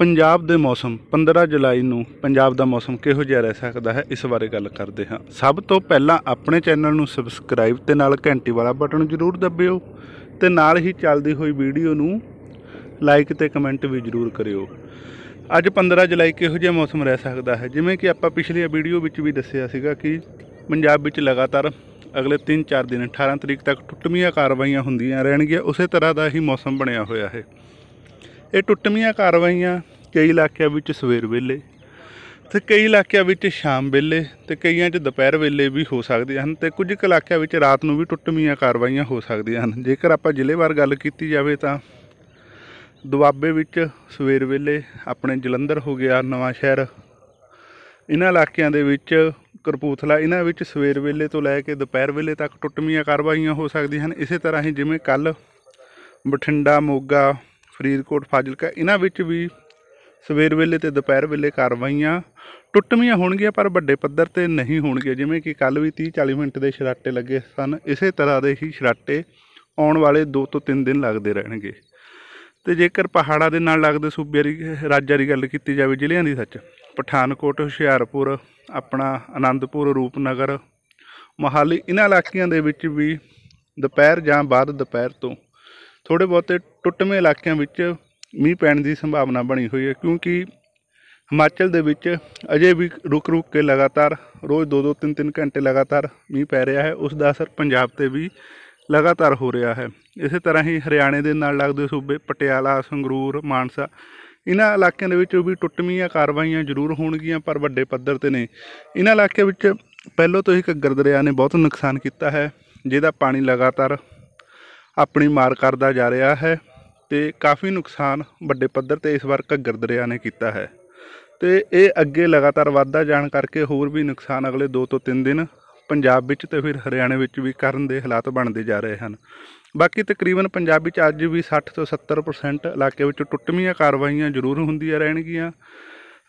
ਪੰਜਾਬ ਦੇ ਮੌਸਮ 15 ਜੁਲਾਈ ਨੂੰ ਪੰਜਾਬ ਦਾ ਮੌਸਮ ਕਿਹੋ ਜਿਹਾ ਰਹਿ ਸਕਦਾ ਹੈ ਇਸ ਬਾਰੇ ਗੱਲ ਕਰਦੇ ਹਾਂ ਸਭ ਤੋਂ ਪਹਿਲਾਂ ਆਪਣੇ ਚੈਨਲ ਨੂੰ ਸਬਸਕ੍ਰਾਈਬ ਤੇ ਨਾਲ ਘੰਟੀ ਵਾਲਾ ਬਟਨ ਜ਼ਰੂਰ ਦਬਿਓ ਤੇ ਨਾਲ ਹੀ ਚੱਲਦੀ ਹੋਈ ਵੀਡੀਓ ਨੂੰ ਲਾਈਕ ਤੇ ਕਮੈਂਟ ਵੀ ਜ਼ਰੂਰ ਕਰਿਓ ਅੱਜ 15 ਜੁਲਾਈ ਕਿਹੋ ਜਿਹਾ ਮੌਸਮ ਰਹਿ ਸਕਦਾ ਹੈ ਜਿਵੇਂ ਕਿ ਆਪਾਂ ਪਿਛਲੀ ਵੀਡੀਓ ਵਿੱਚ ਵੀ ਦੱਸਿਆ ਸੀਗਾ ਕਿ ਪੰਜਾਬ ਵਿੱਚ ਲਗਾਤਾਰ ਅਗਲੇ 3-4 ਦਿਨ 18 ਤਰੀਕ ਤੱਕ ਟੁੱਟਮੀਆਂ ਕਾਰਵਾਈਆਂ ਹੁੰਦੀਆਂ ਰਹਿਣਗੀਆਂ ਉਸੇ ਤਰ੍ਹਾਂ ਦਾ ਹੀ ਮੌਸਮ ਬਣਿਆ ਹੋਇਆ ਹੈ ਇਹ ਟੁੱਟਵੀਆਂ ਕਾਰਵਾਈਆਂ ਕਈ ਇਲਾਕਿਆਂ ਵਿੱਚ ਸਵੇਰ ਵੇਲੇ ਤੇ ਕਈ ਇਲਾਕਿਆਂ ਵਿੱਚ ਸ਼ਾਮ ਵੇਲੇ ਤੇ ਕਈਆਂ 'ਚ ਦੁਪਹਿਰ ਵੇਲੇ ਵੀ ਹੋ ਸਕਦੀਆਂ ਹਨ ਤੇ ਕੁਝ ਇਲਾਕਿਆਂ ਵਿੱਚ ਰਾਤ ਨੂੰ ਵੀ ਟੁੱਟਵੀਆਂ ਕਾਰਵਾਈਆਂ ਹੋ ਸਕਦੀਆਂ ਹਨ ਜੇਕਰ ਆਪਾਂ ਜ਼ਿਲ੍ਹੇਵਾਰ ਗੱਲ ਕੀਤੀ ਜਾਵੇ ਤਾਂ ਦੁਆਬੇ ਵਿੱਚ ਸਵੇਰ ਵੇਲੇ ਆਪਣੇ ਜਲੰਧਰ ਹੋ ਗਿਆ ਨਵਾਂ ਸ਼ਹਿਰ ਇਹਨਾਂ ਇਲਾਕਿਆਂ ਦੇ ਵਿੱਚ ਕਰਪੂਥਲਾ ਇਹਨਾਂ ਵਿੱਚ ਸਵੇਰ ਵੇਲੇ ਤੋਂ ਲੈ ਕੇ ਦੁਪਹਿਰ ਵੇਲੇ ਤੱਕ ਟੁੱਟਵੀਆਂ ਕਾਰਵਾਈਆਂ ਹੋ ਸਕਦੀਆਂ ਹਨ ਇਸੇ ਤਰ੍ਹਾਂ ਹੀ ਜਿਵੇਂ ਕੱਲ ਬਠਿੰਡਾ ਮੋਗਾ ਫਰੀਦਕੋਟ ਫਾਜ਼ਿਲਕਾ ਇਹਨਾਂ ਵਿੱਚ ਵੀ ਸਵੇਰ ਵੇਲੇ ਤੇ ਦੁਪਹਿਰ ਵੇਲੇ ਕਾਰਵਾਈਆਂ ਟੁੱਟਵੀਆਂ ਹੋਣਗੀਆਂ ਪਰ ਵੱਡੇ ਪੱਧਰ ਤੇ ਨਹੀਂ ਹੋਣਗੀਆਂ ਜਿਵੇਂ ਕਿ ਕੱਲ ਵੀ 30 40 ਮਿੰਟ ਦੇ ਸ਼ਰਾਟੇ ਲੱਗੇ ਸਨ ਇਸੇ ਤਰ੍ਹਾਂ ਦੇ ਹੀ ਸ਼ਰਾਟੇ ਆਉਣ ਵਾਲੇ 2 ਤੋਂ 3 ਦਿਨ ਲੱਗਦੇ ਰਹਿਣਗੇ ਤੇ ਜੇਕਰ ਪਹਾੜਾਂ ਦੇ ਨਾਲ ਲੱਗਦੇ ਸੂਬੇ ਦੀ ਰਾਜਾਂ ਦੀ ਗੱਲ ਕੀਤੀ ਜਾਵੇ ਜ਼ਿਲ੍ਹਿਆਂ ਦੀ ਸੱਚ ਪਠਾਨਕੋਟ ਹੁਸ਼ਿਆਰਪੁਰ ਆਪਣਾ ਆਨੰਦਪੁਰ ਰੂਪਨਗਰ ਮੋਹਾਲੀ ਇਹਨਾਂ ਇਲਾਕਿਆਂ ਦੇ ਵਿੱਚ ਵੀ ਦੁਪਹਿਰ ਜਾਂ ਬਾਅਦ ਦੁਪਹਿਰ ਤੋਂ ਥੋੜੇ ਬਹੁਤੇ ਟੁੱਟਵੇਂ ਇਲਾਕਿਆਂ ਵਿੱਚ ਮੀਂਹ ਪੈਣ ਦੀ ਸੰਭਾਵਨਾ ਬਣੀ ਹੋਈ ਹੈ ਕਿਉਂਕਿ ਹਿਮਾਚਲ ਦੇ ਵਿੱਚ ਅਜੇ ਵੀ ਰੁਕ-ਰੁਕ ਕੇ ਲਗਾਤਾਰ ਰੋਜ਼ 2-2 3-3 ਘੰਟੇ ਲਗਾਤਾਰ ਮੀਂਹ ਪੈ ਰਿਹਾ ਹੈ ਉਸ ਦਾ ਅਸਰ ਪੰਜਾਬ ਤੇ ਵੀ ਲਗਾਤਾਰ ਹੋ ਰਿਹਾ ਹੈ ਇਸੇ ਤਰ੍ਹਾਂ ਹੀ ਹਰਿਆਣੇ ਦੇ ਨਾਲ ਲੱਗਦੇ ਸੂਬੇ ਪਟਿਆਲਾ ਸੰਗਰੂਰ ਮਾਨਸਾ ਇਹਨਾਂ ਇਲਾਕਿਆਂ ਦੇ ਵਿੱਚ ਵੀ ਟੁੱਟਮੀਆਂ ਕਾਰਵਾਈਆਂ ਜ਼ਰੂਰ ਹੋਣਗੀਆਂ ਪਰ ਵੱਡੇ ਪੱਧਰ ਤੇ ਨਹੀਂ ਇਹਨਾਂ ਇਲਾਕਿਆਂ ਵਿੱਚ ਪਹਿਲਾਂ ਤੋਂ ਹੀ ਘੱਗਰ ਦਰਿਆ ਨੇ ਬਹੁਤ ਨੁਕਸਾਨ ਕੀਤਾ ਹੈ ਜਿਹਦਾ ਪਾਣੀ ਲਗਾਤਾਰ ਆਪਣੀ ਮਾਰ ਕਰਦਾ ਜਾ ਰਿਹਾ ਹੈ ਤੇ ਕਾਫੀ ਨੁਕਸਾਨ ਵੱਡੇ ਪੱਧਰ ਤੇ ਇਸ ਵਾਰ ਘੱਗਰ ਦਰਿਆ ਨੇ ਕੀਤਾ ਹੈ ਤੇ ਇਹ ਅੱਗੇ ਲਗਾਤਾਰ ਵਾਧਾ ਜਾਣ ਕਰਕੇ ਹੋਰ ਵੀ ਨੁਕਸਾਨ ਅਗਲੇ 2 ਤੋਂ 3 ਦਿਨ ਪੰਜਾਬ ਵਿੱਚ ਤੇ ਫਿਰ ਹਰਿਆਣਾ ਵਿੱਚ ਵੀ ਕਰਨ ਦੇ ਹਾਲਾਤ ਬਣਦੇ ਜਾ ਰਹੇ ਹਨ ਬਾਕੀ ਤਕਰੀਬਨ ਪੰਜਾਬ ਵਿੱਚ ਅੱਜ ਵੀ 60 ਤੋਂ 70% ਇਲਾਕੇ ਵਿੱਚ ਟੁੱਟਵੀਆਂ ਕਾਰਵਾਈਆਂ ਜ਼ਰੂਰ ਹੁੰਦੀਆਂ ਰਹਿਣਗੀਆਂ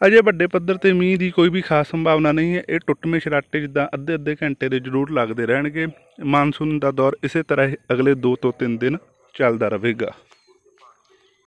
ਅਜੇ ਵੱਡੇ ਪੱਧਰ ਤੇ ਮੀਂਹ ਦੀ ਕੋਈ ਵੀ ਖਾਸ ਸੰਭਾਵਨਾ ਨਹੀਂ ਹੈ ਇਹ ਟੁੱਟਵੇਂ ਛਰਾਟੇ ਜਿੱਦਾਂ ਅੱਧੇ ਅੱਧੇ ਘੰਟੇ ਦੇ ਜ਼ਰੂਰ ਲੱਗਦੇ ਰਹਿਣਗੇ ਮਾਨਸੂਨ ਦਾ ਦੌਰ ਇਸੇ ਤਰ੍ਹਾਂ ਅਗਲੇ 2 ਤੋਂ 3 ਦਿਨ ਚੱਲਦਾ ਰਹੇਗਾ